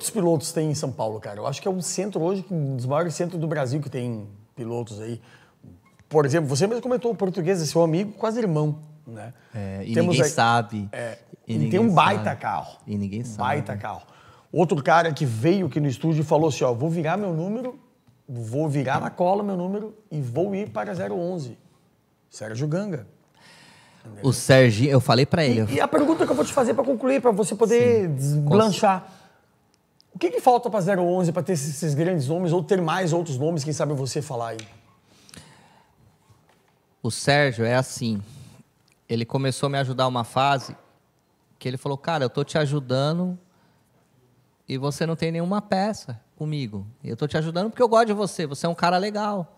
Quantos pilotos tem em São Paulo, cara? Eu acho que é um centro hoje, um dos maiores centros do Brasil que tem pilotos aí. Por exemplo, você mesmo comentou o português, é seu amigo, quase irmão, né? É, e Temos ninguém aí, sabe. É, e, ninguém tem um baita sabe. carro. E ninguém sabe. Baita né? carro. Outro cara que veio aqui no estúdio e falou assim, ó, vou virar meu número, vou virar na cola meu número e vou ir para 011. Sérgio Ganga. O Sérgio, eu falei para ele. E, e, a pergunta que eu vou te fazer para concluir, para você poder Sim. desblanchar. O que, que falta para 011 para ter esses grandes nomes ou ter mais outros nomes, quem sabe você falar aí? O Sérgio é assim. Ele começou a me ajudar uma fase que ele falou: "Cara, eu tô te ajudando e você não tem nenhuma peça comigo. Eu tô te ajudando porque eu gosto de você, você é um cara legal."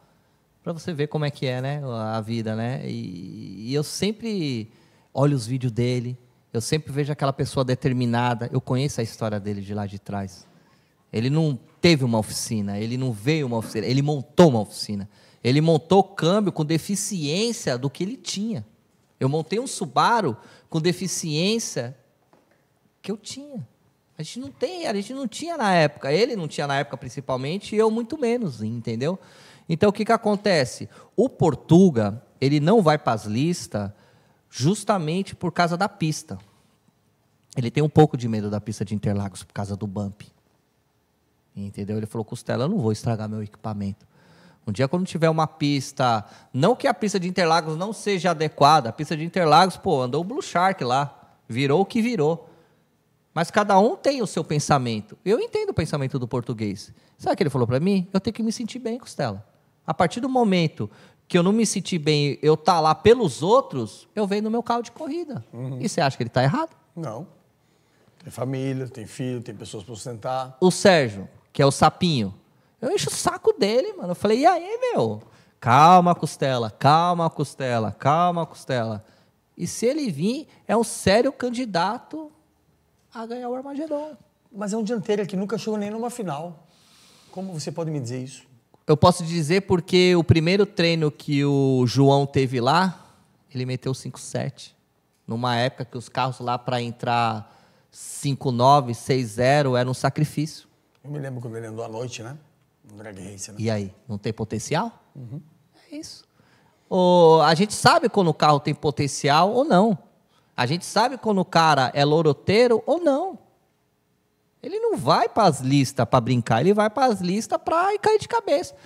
Para você ver como é que é, né, a vida, né? E, e eu sempre olho os vídeos dele, eu sempre vejo aquela pessoa determinada, eu conheço a história dele de lá de trás. Ele não teve uma oficina, ele não veio uma oficina, ele montou uma oficina. Ele montou o câmbio com deficiência do que ele tinha. Eu montei um Subaru com deficiência que eu tinha. A gente não tem, a gente não tinha na época. Ele não tinha na época principalmente e eu muito menos, entendeu? Então o que que acontece? O Portuga, ele não vai para as listas justamente por causa da pista. Ele tem um pouco de medo da pista de Interlagos por causa do bump. Entendeu? Ele falou, Costela, eu não vou estragar meu equipamento. Um dia, quando tiver uma pista. Não que a pista de Interlagos não seja adequada, a pista de Interlagos, pô, andou o Blue Shark lá. Virou o que virou. Mas cada um tem o seu pensamento. Eu entendo o pensamento do português. Sabe o que ele falou para mim? Eu tenho que me sentir bem, Costela. A partir do momento que eu não me senti bem, eu tá lá pelos outros, eu venho no meu carro de corrida. Uhum. E você acha que ele está errado? Não. Tem família, tem filho, tem pessoas para sustentar. O Sérgio, que é o sapinho, eu encho o saco dele, mano. Eu falei, e aí, meu? Calma, costela, calma, costela, calma, costela. E se ele vir, é um sério candidato a ganhar o Armagedon. Mas é um dianteiro que nunca chegou nem numa final. Como você pode me dizer isso? Eu posso dizer porque o primeiro treino que o João teve lá, ele meteu 5,7. Numa época que os carros lá para entrar 5,9, 6,0 era um sacrifício. Eu me lembro quando ele andou à noite, né? No drag race, né? E aí, não tem potencial? Uhum. É isso. Ou a gente sabe quando o carro tem potencial ou não. A gente sabe quando o cara é loroteiro ou não. Ele não vai para as listas para brincar, ele vai para as listas para cair de cabeça.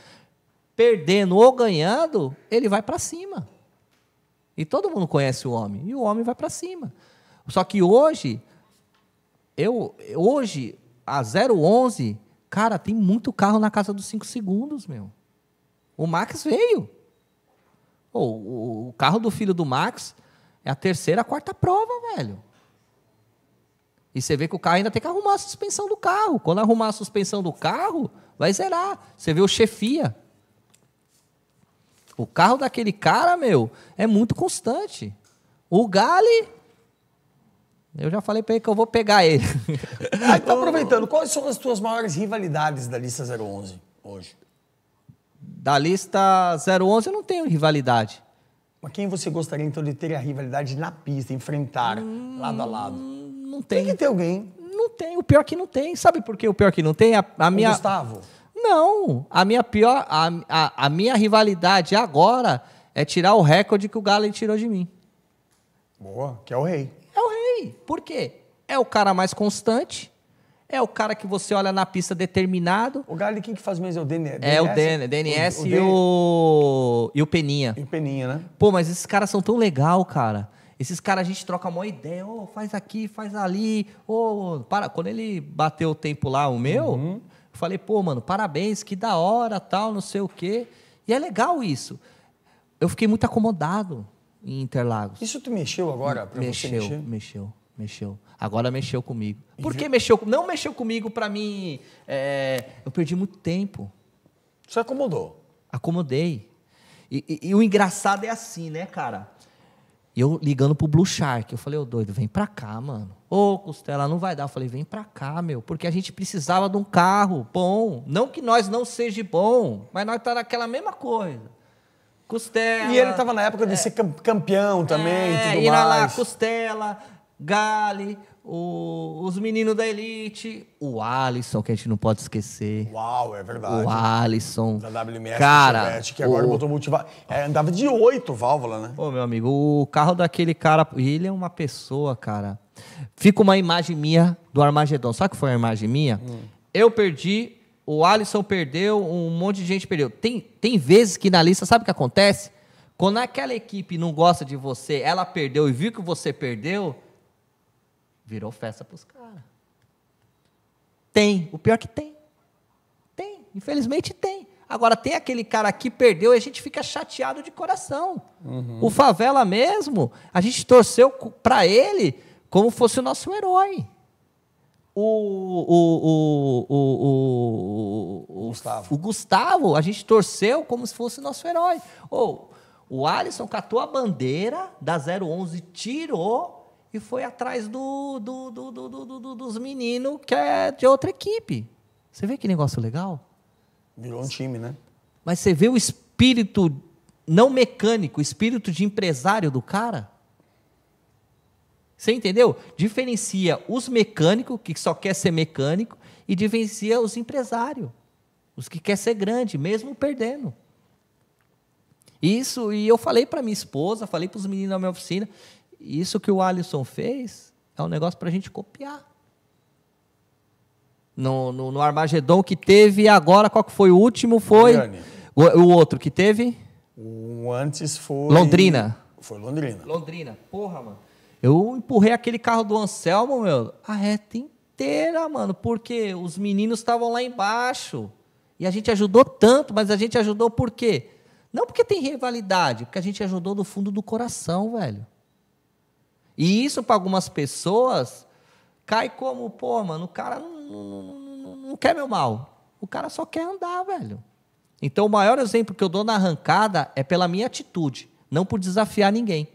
Perdendo ou ganhando, ele vai para cima. E todo mundo conhece o homem, e o homem vai para cima. Só que hoje, eu hoje a 011, cara, tem muito carro na casa dos 5 segundos, meu. O Max veio. o, o carro do filho do Max é a terceira, a quarta prova, velho. E você vê que o carro ainda tem que arrumar a suspensão do carro. Quando arrumar a suspensão do carro, vai zerar. Você vê o chefia. O carro daquele cara, meu, é muito constante. O Gale. Eu já falei para ele que eu vou pegar ele. ah, aproveitando, quais são as tuas maiores rivalidades da lista 011 hoje? Da lista 011 eu não tenho rivalidade. Mas quem você gostaria então de ter a rivalidade na pista, enfrentar hum... lado a lado? Não tem. Tem que ter alguém. Não tem. O pior é que não tem. Sabe por que o pior é que não tem? A, a minha. Gustavo. Não. A minha pior. A, a, a minha rivalidade agora é tirar o recorde que o Galen tirou de mim. Boa, que é o rei. É o rei. Por quê? É o cara mais constante. É o cara que você olha na pista determinado. O Galo, quem que faz mesmo? É o DNS? É o DNS o, o e, o, e o Peninha. E o Peninha, né? Pô, mas esses caras são tão legal, cara. Esses caras a gente troca uma ideia, oh, faz aqui, faz ali, oh, para. Quando ele bateu o tempo lá, o meu, uhum. eu falei, pô, mano, parabéns, que da hora, tal, não sei o quê. E é legal isso. Eu fiquei muito acomodado em Interlagos. Isso te mexeu agora? Mexeu, mexeu, mexeu. Agora mexeu comigo. Por que mexeu? Não mexeu comigo para mim. É, eu perdi muito tempo. Você acomodou? Acomodei. E, e, e o engraçado é assim, né, cara? E eu ligando pro Blue Shark. Eu falei, ô doido, vem pra cá, mano. Ô, Costela, não vai dar. Eu falei, vem pra cá, meu. Porque a gente precisava de um carro bom. Não que nós não seja bom, mas nós tá naquela mesma coisa. Costela. E ele tava na época de é. ser campeão também é, e tudo e mais. Lá, Costela, Gale, o, os meninos da elite, o Alisson, que a gente não pode esquecer. Uau, é verdade. O Alisson. Da WMS, cara, Chevette, que agora o... botou multivalva. É, andava de oito válvulas, né? Ô, meu amigo, o carro daquele cara, ele é uma pessoa, cara. Fica uma imagem minha do Armagedon. Sabe que foi uma imagem minha? Hum. Eu perdi, o Alisson perdeu, um monte de gente perdeu. Tem, tem vezes que na lista, sabe o que acontece? Quando aquela equipe não gosta de você, ela perdeu e viu que você perdeu, Virou festa para os caras. Tem, o pior é que tem. Tem, infelizmente tem. Agora, tem aquele cara que perdeu e a gente fica chateado de coração. Uhum. O Favela mesmo, a gente torceu para ele como fosse o nosso herói. O, o, o, o, o, Gustavo. o Gustavo, a gente torceu como se fosse o nosso herói. Ou, o Alisson catou a bandeira da 011, tirou e foi atrás do, do, do, dos meninos que é de outra equipe. Você vê que negócio legal? Virou um time, né? Mas você vê o espírito não mecânico, o espírito de empresário do cara? Você entendeu? Diferencia os mecânicos, que só quer ser mecânico, e diferencia os empresários, os que quer ser grande, mesmo perdendo. Isso, e eu falei para minha esposa, falei para os meninos da minha oficina, isso que o Alisson fez é um negócio para a gente copiar. No, no, no Armagedon que teve agora, qual que foi o último? Foi o, o, outro que teve? O antes foi... Londrina. Foi Londrina. Londrina. Porra, mano. Eu empurrei aquele carro do Anselmo, meu, a reta inteira, mano, porque os meninos estavam lá embaixo. E a gente ajudou tanto, mas a gente ajudou por quê? Não porque tem rivalidade, porque a gente ajudou do fundo do coração, velho. E isso para algumas pessoas cai como, pô, mano, o cara não, não, não quer meu mal. O cara só quer andar, velho. Então, o maior exemplo que eu dou na arrancada é pela minha atitude, não por desafiar ninguém.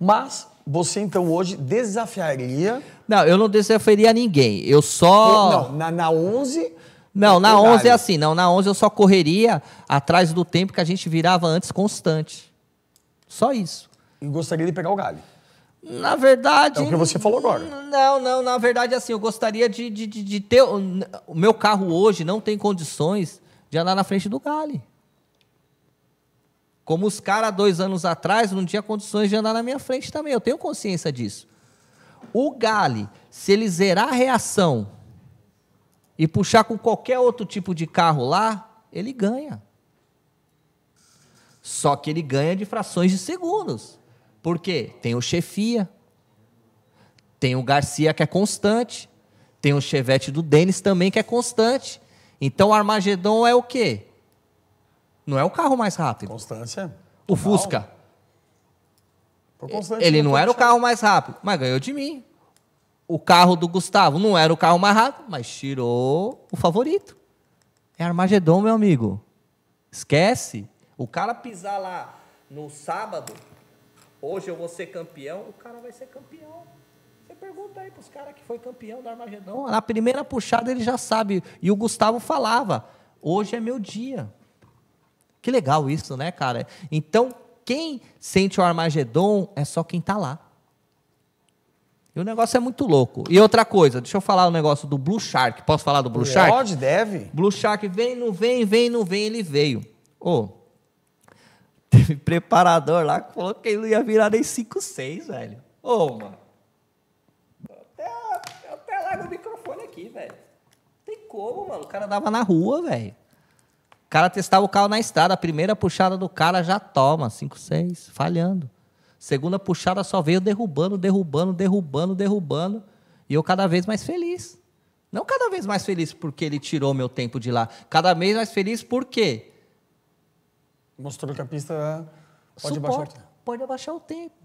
Mas você, então, hoje desafiaria. Não, eu não desafiaria ninguém. Eu só. Não, na, na 11. Não, é na 11 é assim. Não, na 11 eu só correria atrás do tempo que a gente virava antes constante. Só isso. E gostaria de pegar o galho. Na verdade. É o que você falou agora. Não, não, na verdade, assim, eu gostaria de, de, de, de ter. O meu carro hoje não tem condições de andar na frente do Gale. Como os caras dois anos atrás não tinha condições de andar na minha frente também. Eu tenho consciência disso. O Gale, se ele zerar a reação e puxar com qualquer outro tipo de carro lá, ele ganha. Só que ele ganha de frações de segundos. Por quê? Tem o chefia, tem o Garcia que é constante, tem o Chevette do Denis também que é constante. Então o Armagedon é o quê? Não é o carro mais rápido. Constância. O Fusca. Ele não né? era o carro mais rápido, mas ganhou de mim. O carro do Gustavo não era o carro mais rápido, mas tirou o favorito. É Armagedon, meu amigo. Esquece. O cara pisar lá no sábado, Hoje eu vou ser campeão, o cara vai ser campeão. Você pergunta aí para os caras que foi campeão do Armagedon. Na primeira puxada ele já sabe. E o Gustavo falava: hoje é meu dia. Que legal isso, né, cara? Então, quem sente o Armagedon é só quem tá lá. E o negócio é muito louco. E outra coisa, deixa eu falar o um negócio do Blue Shark. Posso falar do Blue Pode, Shark? Pode, deve. Blue Shark vem, não vem, vem, não vem, ele veio. Ô, oh, Teve preparador lá que falou que ele não ia virar nem 5-6, velho. Ô, mano. Até, eu até largo o microfone aqui, velho. Não tem como, mano. O cara dava na rua, velho. O cara testava o carro na estrada. A primeira puxada do cara já toma, 5-6, falhando. Segunda puxada só veio derrubando, derrubando, derrubando, derrubando. E eu cada vez mais feliz. Não cada vez mais feliz porque ele tirou meu tempo de lá. Cada vez mais feliz por porque nosso trocapista pode Suporta, baixar o tempo. Pode abaixar o tempo.